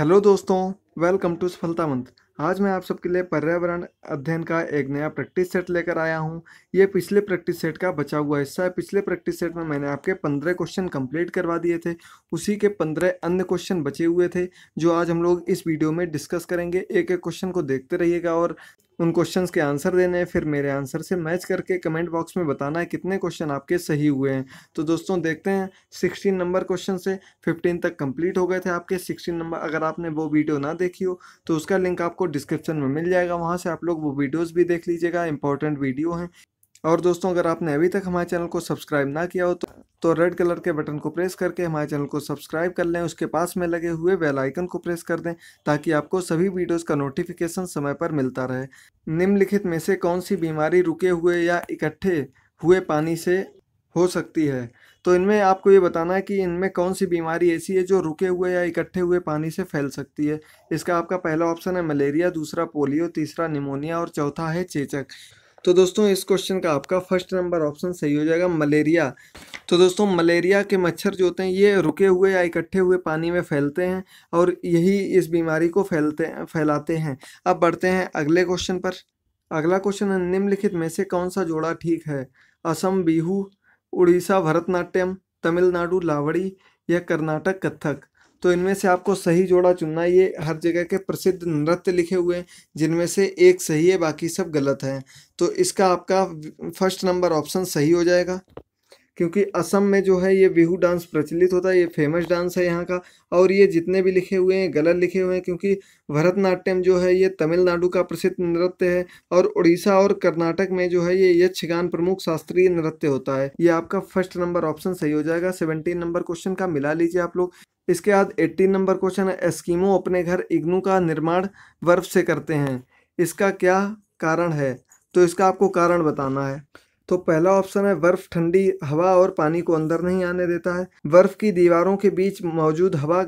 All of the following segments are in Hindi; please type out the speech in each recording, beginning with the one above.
हेलो दोस्तों वेलकम टू सफलता मंथ आज मैं आप सबके लिए पर्यावरण अध्ययन का एक नया प्रैक्टिस सेट लेकर आया हूं ये पिछले प्रैक्टिस सेट का बचा हुआ हिस्सा है पिछले प्रैक्टिस सेट में मैंने आपके पंद्रह क्वेश्चन कंप्लीट करवा दिए थे उसी के पंद्रह अन्य क्वेश्चन बचे हुए थे जो आज हम लोग इस वीडियो में डिस्कस करेंगे एक एक क्वेश्चन को देखते रहिएगा और उन क्वेश्चन के आंसर देने हैं फिर मेरे आंसर से मैच करके कमेंट बॉक्स में बताना है कितने क्वेश्चन आपके सही हुए हैं तो दोस्तों देखते हैं सिक्सटीन नंबर क्वेश्चन से फिफ्टीन तक कंप्लीट हो गए थे आपके सिक्सटीन नंबर अगर आपने वो वीडियो ना देखी हो तो उसका लिंक आपको डिस्क्रिप्शन में मिल जाएगा वहाँ से आप लोग वो वीडियोज़ भी देख लीजिएगा इंपॉर्टेंट वीडियो हैं और दोस्तों अगर आपने अभी तक हमारे चैनल को सब्सक्राइब ना किया हो तो तो रेड कलर के बटन को प्रेस करके हमारे चैनल को सब्सक्राइब कर लें उसके पास में लगे हुए बेल आइकन को प्रेस कर दें ताकि आपको सभी वीडियोस का नोटिफिकेशन समय पर मिलता रहे निम्नलिखित में से कौन सी बीमारी रुके हुए या इकट्ठे हुए पानी से हो सकती है तो इनमें आपको ये बताना है कि इनमें कौन सी बीमारी ऐसी है जो रुके हुए या इकट्ठे हुए पानी से फैल सकती है इसका आपका पहला ऑप्शन है मलेरिया दूसरा पोलियो तीसरा निमोनिया और चौथा है चेचक तो दोस्तों इस क्वेश्चन का आपका फर्स्ट नंबर ऑप्शन सही हो जाएगा मलेरिया तो दोस्तों मलेरिया के मच्छर जो होते हैं ये रुके हुए या इकट्ठे हुए पानी में फैलते हैं और यही इस बीमारी को फैलते फैलाते हैं अब बढ़ते हैं अगले क्वेश्चन पर अगला क्वेश्चन है निम्नलिखित में से कौन सा जोड़ा ठीक है असम बिहू उड़ीसा भरतनाट्यम तमिलनाडु लावड़ी या कर्नाटक कथक तो इनमें से आपको सही जोड़ा चुनना ये हर जगह के प्रसिद्ध नृत्य लिखे हुए हैं जिनमें से एक सही है बाकी सब गलत है तो इसका आपका फर्स्ट नंबर ऑप्शन सही हो जाएगा क्योंकि असम में जो है ये बिहू डांस प्रचलित होता है ये फेमस डांस है यहाँ का और ये जितने भी लिखे हुए हैं गलत लिखे हुए हैं क्योंकि भरतनाट्यम जो है ये तमिलनाडु का प्रसिद्ध नृत्य है और उड़ीसा और कर्नाटक में जो है ये यक्षगान प्रमुख शास्त्रीय नृत्य होता है ये आपका फर्स्ट नंबर ऑप्शन सही हो जाएगा सेवनटीन नंबर क्वेश्चन का मिला लीजिए आप लोग इसके बाद एट्टीन नंबर क्वेश्चन है एस्कीमो अपने घर इग्नू का निर्माण बर्फ से करते हैं इसका क्या कारण है तो इसका आपको कारण बताना है तो पहला ऑप्शन है बर्फ ठंडी हवा और पानी को अंदर नहीं आने देता है बर्फ की दीवारों के बीच मौजूद हवा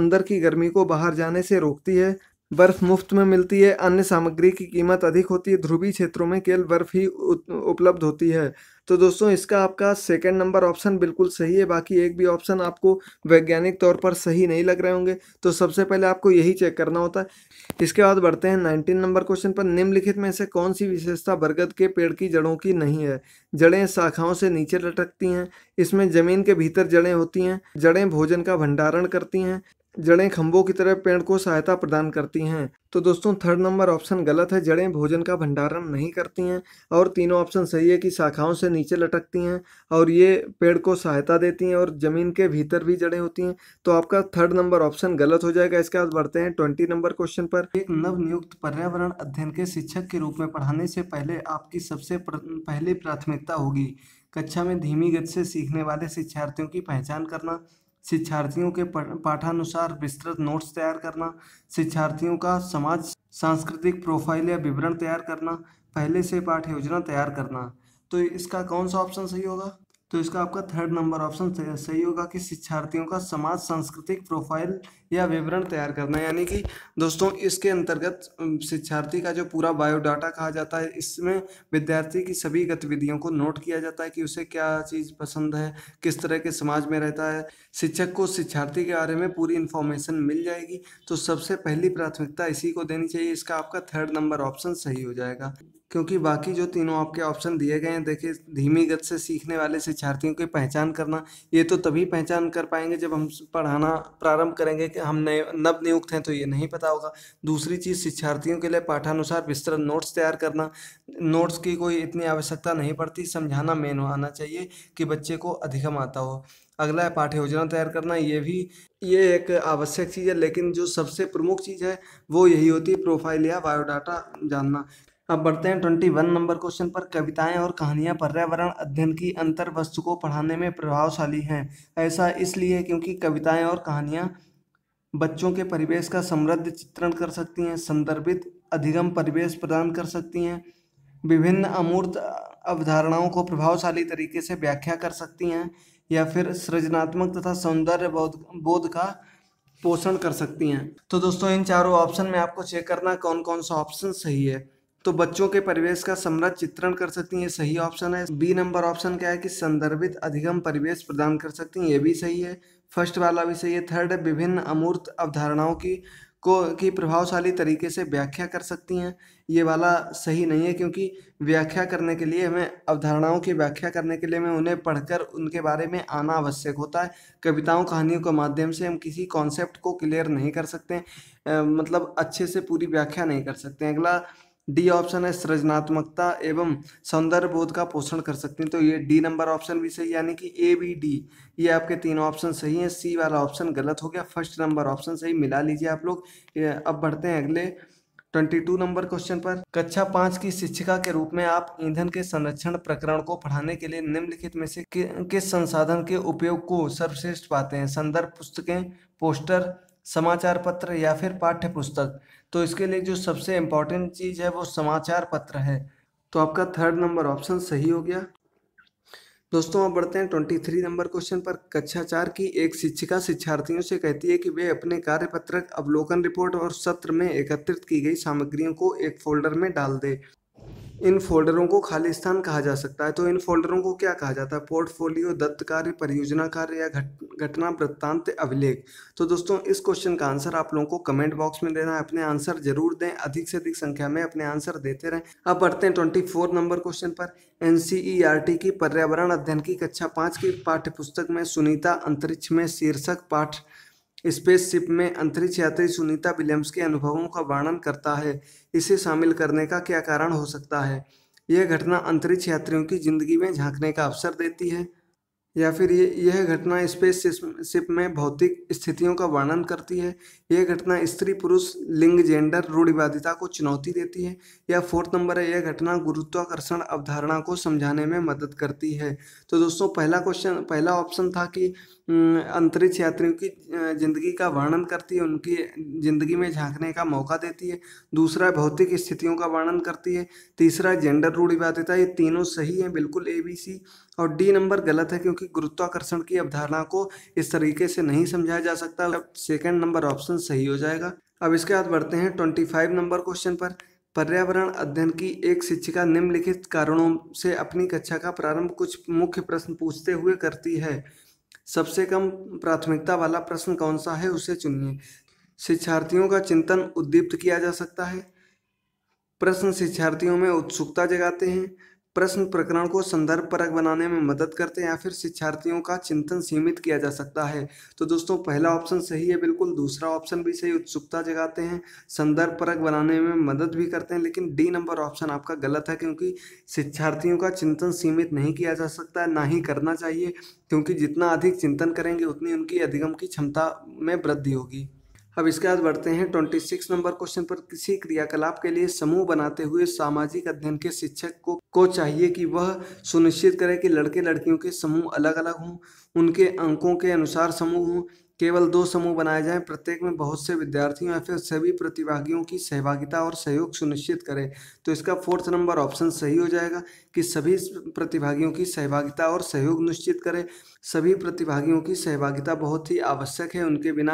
अंदर की गर्मी को बाहर जाने से रोकती है बर्फ मुफ्त में मिलती है अन्य सामग्री की कीमत अधिक होती है ध्रुवीय क्षेत्रों में केवल बर्फ ही उपलब्ध होती है तो दोस्तों इसका आपका सेकंड नंबर ऑप्शन बिल्कुल सही है बाकी एक भी ऑप्शन आपको वैज्ञानिक तौर पर सही नहीं लग रहे होंगे तो सबसे पहले आपको यही चेक करना होता है इसके बाद बढ़ते हैं नाइनटीन नंबर क्वेश्चन पर निम्नलिखित में से कौन सी विशेषता बरगद के पेड़ की जड़ों की नहीं है जड़ें शाखाओं से नीचे लटकती हैं इसमें जमीन के भीतर जड़ें होती हैं जड़ें भोजन का भंडारण करती हैं जड़ें खंभों की तरह पेड़ को सहायता प्रदान करती हैं तो दोस्तों थर्ड नंबर ऑप्शन गलत है जड़ें भोजन का भंडारण नहीं करती हैं और तीनों ऑप्शन सही है कि शाखाओं से नीचे लटकती हैं और ये पेड़ को सहायता देती हैं और ज़मीन के भीतर भी जड़ें होती हैं तो आपका थर्ड नंबर ऑप्शन गलत हो जाएगा इसके बाद बढ़ते हैं ट्वेंटी नंबर क्वेश्चन पर एक नवनियुक्त पर्यावरण अध्ययन के शिक्षक के रूप में पढ़ाने से पहले आपकी सबसे पहली प्राथमिकता होगी कक्षा में धीमी गति से सीखने वाले शिक्षार्थियों की पहचान करना शिक्षार्थियों के पाठानुसार विस्तृत नोट्स तैयार करना शिक्षार्थियों का समाज सांस्कृतिक प्रोफाइल या विवरण तैयार करना पहले से पाठ योजना तैयार करना तो इसका कौन सा ऑप्शन सही होगा तो इसका आपका थर्ड नंबर ऑप्शन सही होगा कि शिक्षार्थियों का समाज सांस्कृतिक प्रोफाइल या विवरण तैयार करना यानी कि दोस्तों इसके अंतर्गत शिक्षार्थी का जो पूरा बायोडाटा कहा जाता है इसमें विद्यार्थी की सभी गतिविधियों को नोट किया जाता है कि उसे क्या चीज़ पसंद है किस तरह के समाज में रहता है शिक्षक को शिक्षार्थी के बारे में पूरी इन्फॉर्मेशन मिल जाएगी तो सबसे पहली प्राथमिकता इसी को देनी चाहिए इसका आपका थर्ड नंबर ऑप्शन सही हो जाएगा क्योंकि बाकी जो तीनों आपके ऑप्शन दिए गए हैं देखिए धीमी गत से सीखने वाले शिक्षार्थियों की पहचान करना ये तो तभी पहचान कर पाएंगे जब हम पढ़ाना प्रारंभ करेंगे कि हम नए नव नियुक्त हैं तो ये नहीं पता होगा दूसरी चीज़ शिक्षार्थियों के लिए पाठानुसार विस्तृत नोट्स तैयार करना नोट्स की कोई इतनी आवश्यकता नहीं पड़ती समझाना मेन आना चाहिए कि बच्चे को अधिकम आता हो अगला है पाठ्य योजना तैयार करना ये भी ये एक आवश्यक चीज़ है लेकिन जो सबसे प्रमुख चीज़ है वो यही होती है प्रोफाइल या बायोडाटा जानना अब बढ़ते हैं ट्वेंटी वन नंबर क्वेश्चन पर कविताएं और कहानियां पर्यावरण अध्ययन की अंतर वस्तु को पढ़ाने में प्रभावशाली हैं ऐसा इसलिए क्योंकि कविताएं और कहानियां बच्चों के परिवेश का समृद्ध चित्रण कर सकती हैं संदर्भित अधिगम परिवेश प्रदान कर सकती हैं विभिन्न अमूर्त अवधारणाओं को प्रभावशाली तरीके से व्याख्या कर सकती हैं या फिर सृजनात्मक तथा सौंदर्य बोध बोध का पोषण कर सकती हैं तो दोस्तों इन चारों ऑप्शन में आपको चेक करना कौन कौन सा ऑप्शन सही है तो बच्चों के परिवेश का समृद्ध चित्रण कर सकती हैं ये सही ऑप्शन है बी नंबर ऑप्शन क्या है कि संदर्भित अधिगम परिवेश प्रदान कर सकती हैं ये भी सही है फर्स्ट वाला भी सही है थर्ड विभिन्न अमूर्त अवधारणाओं की को की प्रभावशाली तरीके से व्याख्या कर सकती हैं ये वाला सही नहीं है क्योंकि व्याख्या करने के लिए हमें अवधारणाओं की व्याख्या करने के लिए हमें उन्हें पढ़कर उनके बारे में आना आवश्यक होता है कविताओं कहानियों के माध्यम से हम किसी कॉन्सेप्ट को क्लियर नहीं कर सकते मतलब अच्छे से पूरी व्याख्या नहीं कर सकते अगला डी ऑप्शन है सृजनात्मकता एवं सौंदर्य बोध का पोषण कर सकते हैं तो ये डी नंबर ऑप्शन भी सही यानी कि ए बी डी ये आपके तीन ऑप्शन सही हैं सी वाला ऑप्शन गलत हो गया फर्स्ट नंबर ऑप्शन सही मिला लीजिए आप लोग अब बढ़ते हैं अगले ट्वेंटी टू नंबर क्वेश्चन पर कक्षा पाँच की शिक्षिका के रूप में आप ईंधन के संरक्षण प्रकरण को पढ़ाने के लिए निम्नलिखित में से किस संसाधन के उपयोग को सर्वश्रेष्ठ पाते हैं संदर्भ पुस्तकें पोस्टर समाचार पत्र या फिर पाठ्य पुस्तक तो इसके लिए जो सबसे इम्पोर्टेंट चीज़ है वो समाचार पत्र है तो आपका थर्ड नंबर ऑप्शन सही हो गया दोस्तों अब बढ़ते हैं ट्वेंटी थ्री नंबर क्वेश्चन पर कक्षा चार की एक शिक्षिका शिक्षार्थियों से कहती है कि वे अपने कार्यपत्रक अवलोकन रिपोर्ट और सत्र में एकत्रित की गई सामग्रियों को एक फोल्डर में डाल दे इन फोल्डरों को खाली स्थान कहा जा सकता है तो इन फोल्डरों को क्या कहा जाता है पोर्टफोलियो दत्त कार्य परियोजना कार्य या घटना वृत्तांत अभिलेख तो दोस्तों इस क्वेश्चन का आंसर आप लोगों को कमेंट बॉक्स में देना है अपने आंसर जरूर दें अधिक से अधिक संख्या में अपने आंसर देते रहें अब बढ़ते हैं ट्वेंटी फोर नंबर क्वेश्चन पर एन की पर्यावरण अध्ययन की कक्षा पाँच की पाठ्य में सुनीता अंतरिक्ष में शीर्षक पाठ स्पेसशिप में अंतरिक्ष यात्री सुनीता विलियम्स के अनुभवों का वर्णन करता है इसे शामिल करने का क्या कारण हो सकता है यह घटना अंतरिक्ष यात्रियों की जिंदगी में झांकने का अवसर देती है या फिर ये यह घटना स्पेस शिप में भौतिक स्थितियों का वर्णन करती है यह घटना स्त्री पुरुष लिंग जेंडर रूढ़िवादिता को चुनौती देती है या फोर्थ नंबर है यह घटना गुरुत्वाकर्षण अवधारणा को समझाने में मदद करती है तो दोस्तों पहला क्वेश्चन पहला ऑप्शन था कि अंतरिक्ष यात्रियों की जिंदगी का वर्णन करती है उनकी जिंदगी में झांकने का मौका देती है दूसरा भौतिक स्थितियों का वर्णन करती है तीसरा जेंडर रूढ़िवादिता ये तीनों सही हैं बिल्कुल ए बी सी और डी नंबर गलत है क्योंकि गुरुत्वाकर्षण की अवधारणा को इस तरीके से नहीं समझाया जा सकता सेकेंड नंबर ऑप्शन सही हो जाएगा अब इसके बाद बढ़ते हैं ट्वेंटी फाइव नंबर क्वेश्चन पर पर्यावरण अध्ययन की एक शिक्षिका निम्नलिखित कारणों से अपनी कक्षा का प्रारंभ कुछ मुख्य प्रश्न पूछते हुए करती है सबसे कम प्राथमिकता वाला प्रश्न कौन सा है उसे चुनिए शिक्षार्थियों का चिंतन उद्दीप्त किया जा सकता है प्रश्न शिक्षार्थियों में उत्सुकता जगाते हैं प्रश्न प्रकरण को संदर्भ परक बनाने में मदद करते हैं या फिर शिक्षार्थियों का चिंतन सीमित किया जा सकता है तो दोस्तों पहला ऑप्शन सही है बिल्कुल दूसरा ऑप्शन भी सही उत्सुकता जगाते हैं संदर्भ परक बनाने में मदद भी करते हैं लेकिन डी नंबर ऑप्शन आपका गलत है क्योंकि शिक्षार्थियों का चिंतन सीमित नहीं किया जा सकता है ना ही करना चाहिए क्योंकि जितना अधिक चिंतन करेंगे उतनी उनकी अधिगम की क्षमता में वृद्धि होगी अब इसके बाद बढ़ते हैं ट्वेंटी सिक्स नंबर क्वेश्चन पर किसी क्रियाकलाप के लिए समूह बनाते हुए सामाजिक अध्ययन के शिक्षक को को चाहिए कि वह सुनिश्चित करे कि लड़के लड़कियों के समूह अलग अलग हों उनके अंकों के अनुसार समूह हों केवल दो समूह बनाए जाएं प्रत्येक में बहुत से विद्यार्थियों या फिर सभी प्रतिभागियों की सहभागिता और सहयोग सुनिश्चित करें तो इसका फोर्थ नंबर ऑप्शन सही हो जाएगा कि सभी प्रतिभागियों की सहभागिता और सहयोग निश्चित करें सभी प्रतिभागियों की सहभागिता बहुत ही आवश्यक है उनके बिना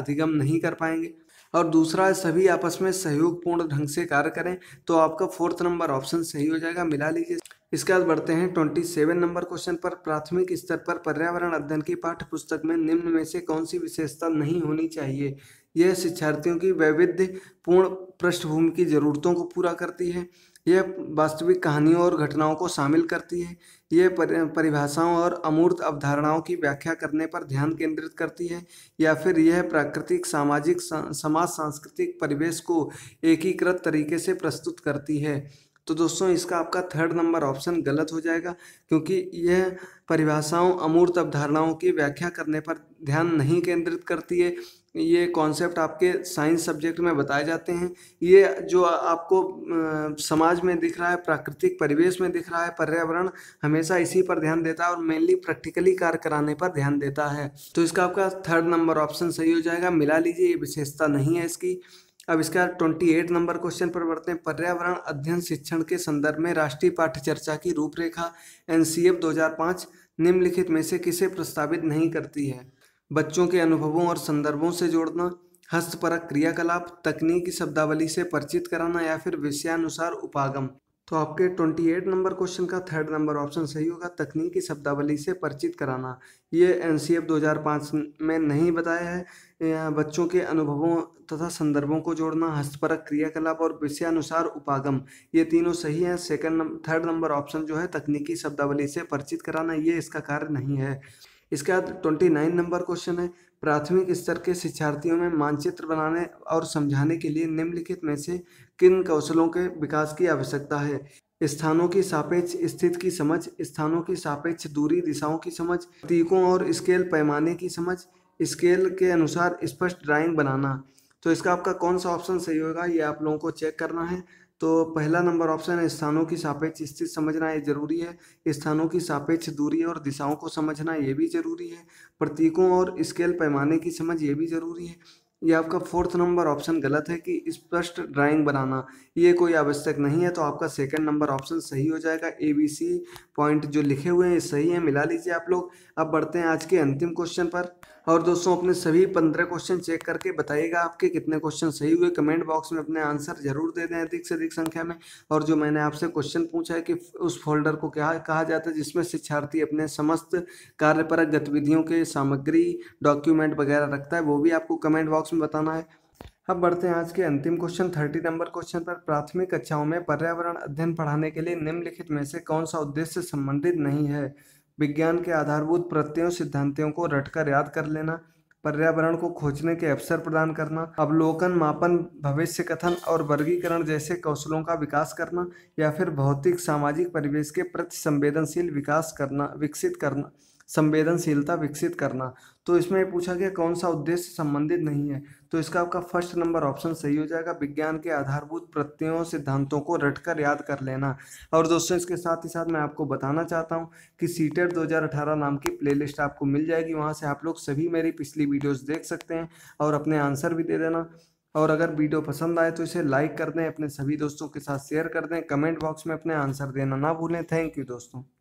अधिगम नहीं कर पाएंगे और दूसरा सभी आपस में सहयोगपूर्ण ढंग से कार्य करें तो आपका फोर्थ नंबर ऑप्शन सही हो जाएगा मिला लीजिए इसके बाद बढ़ते हैं ट्वेंटी सेवन नंबर क्वेश्चन पर प्राथमिक स्तर पर पर्यावरण अध्ययन की पाठ्य पुस्तक में निम्न में से कौन सी विशेषता नहीं होनी चाहिए यह शिक्षार्थियों की वैविध्यपूर्ण पृष्ठभूमि की जरूरतों को पूरा करती है यह वास्तविक कहानियों और घटनाओं को शामिल करती है यह परिभाषाओं और अमूर्त अवधारणाओं की व्याख्या करने पर ध्यान केंद्रित करती है या फिर यह प्राकृतिक सामाजिक समाज सांस्कृतिक परिवेश को एकीकृत तरीके से प्रस्तुत करती है तो दोस्तों इसका आपका थर्ड नंबर ऑप्शन गलत हो जाएगा क्योंकि यह परिभाषाओं अमूर्त अवधारणाओं की व्याख्या करने पर ध्यान नहीं केंद्रित करती है ये कॉन्सेप्ट आपके साइंस सब्जेक्ट में बताए जाते हैं ये जो आपको समाज में दिख रहा है प्राकृतिक परिवेश में दिख रहा है पर्यावरण हमेशा इसी पर ध्यान देता है और मेनली प्रैक्टिकली कार्य कराने पर ध्यान देता है तो इसका आपका थर्ड नंबर ऑप्शन सही हो जाएगा मिला लीजिए ये विशेषता नहीं है इसकी अब इसका ट्वेंटी एट नंबर क्वेश्चन पर बढ़ते हैं पर्यावरण अध्ययन शिक्षण के संदर्भ में राष्ट्रीय पाठ्य चर्चा की रूपरेखा एन सी एफ दो हजार पाँच निम्नलिखित में से किसे प्रस्तावित नहीं करती है बच्चों के अनुभवों और संदर्भों से जोड़ना हस्तपरक क्रियाकलाप तकनीकी शब्दावली से परिचित कराना या फिर विषयानुसार उपागम तो आपके 28 नंबर क्वेश्चन का थर्ड नंबर ऑप्शन सही होगा तकनीकी शब्दावली से परिचित कराना ये एन 2005 में नहीं बताया है बच्चों के अनुभवों तथा संदर्भों को जोड़ना हस्तपरक क्रियाकलाप और विषयानुसार उपागम ये तीनों सही हैं second number third number option जो है तकनीकी शब्दावली से परिचित कराना ये इसका कार्य नहीं है इसके बाद ट्वेंटी नाइन नंबर क्वेश्चन है प्राथमिक स्तर के शिक्षार्थियों में मानचित्र बनाने और समझाने के लिए निम्नलिखित में से किन कौशलों के विकास की आवश्यकता है स्थानों की सापेक्ष स्थिति की समझ स्थानों की सापेक्ष दूरी दिशाओं की समझ प्रतीकों और स्केल पैमाने की समझ स्केल के अनुसार स्पष्ट ड्राइंग बनाना तो इसका आपका कौन सा ऑप्शन सही होगा ये आप लोगों को चेक करना है तो पहला नंबर ऑप्शन है स्थानों की सापेक्ष स्थिति समझना ये जरूरी है स्थानों की सापेक्ष दूरी और दिशाओं को समझना ये भी जरूरी है प्रतीकों और स्केल पैमाने की समझ ये भी जरूरी है ये आपका फोर्थ नंबर ऑप्शन गलत है कि स्पष्ट ड्राइंग बनाना ये कोई आवश्यक नहीं है तो आपका सेकंड नंबर ऑप्शन सही हो जाएगा ए बी सी पॉइंट जो लिखे हुए हैं सही है मिला लीजिए आप लोग अब बढ़ते हैं आज के अंतिम क्वेश्चन पर और दोस्तों अपने सभी पंद्रह क्वेश्चन चेक करके बताइएगा आपके कितने क्वेश्चन सही हुए कमेंट बॉक्स में अपने आंसर जरूर दे दें अधिक से अधिक संख्या में और जो मैंने आपसे क्वेश्चन पूछा है कि उस फोल्डर को क्या कहा जाता है जिसमें शिक्षार्थी अपने समस्त कार्यपरक गतिविधियों के सामग्री डॉक्यूमेंट वगैरह रखता है वो भी आपको कमेंट बॉक्स में बताना है अब बढ़ते हैं आज के अंतिम क्वेश्चन थर्टी नंबर क्वेश्चन पर प्राथमिक कक्षाओं में पर्यावरण अध्ययन पढ़ाने के लिए निम्नलिखित में से कौन सा उद्देश्य संबंधित नहीं है विज्ञान के आधारभूत प्रत्ययों सिद्धांतों को रटकर याद कर लेना पर्यावरण को खोजने के अवसर प्रदान करना अवलोकन मापन भविष्य कथन और वर्गीकरण जैसे कौशलों का विकास करना या फिर भौतिक सामाजिक परिवेश के प्रति संवेदनशील विकास करना विकसित करना संवेदनशीलता विकसित करना तो इसमें पूछा गया कौन सा उद्देश्य संबंधित नहीं है तो इसका आपका फर्स्ट नंबर ऑप्शन सही हो जाएगा विज्ञान के आधारभूत प्रत्ययों सिद्धांतों को रटकर याद कर लेना और दोस्तों इसके साथ ही साथ मैं आपको बताना चाहता हूँ कि सीटेट 2018 e नाम की प्लेलिस्ट आपको मिल जाएगी वहाँ से आप लोग सभी मेरी पिछली वीडियोस देख सकते हैं और अपने आंसर भी दे देना और अगर वीडियो पसंद आए तो इसे लाइक कर दें अपने सभी दोस्तों के साथ शेयर कर दें कमेंट बॉक्स में अपने आंसर देना ना भूलें थैंक यू दोस्तों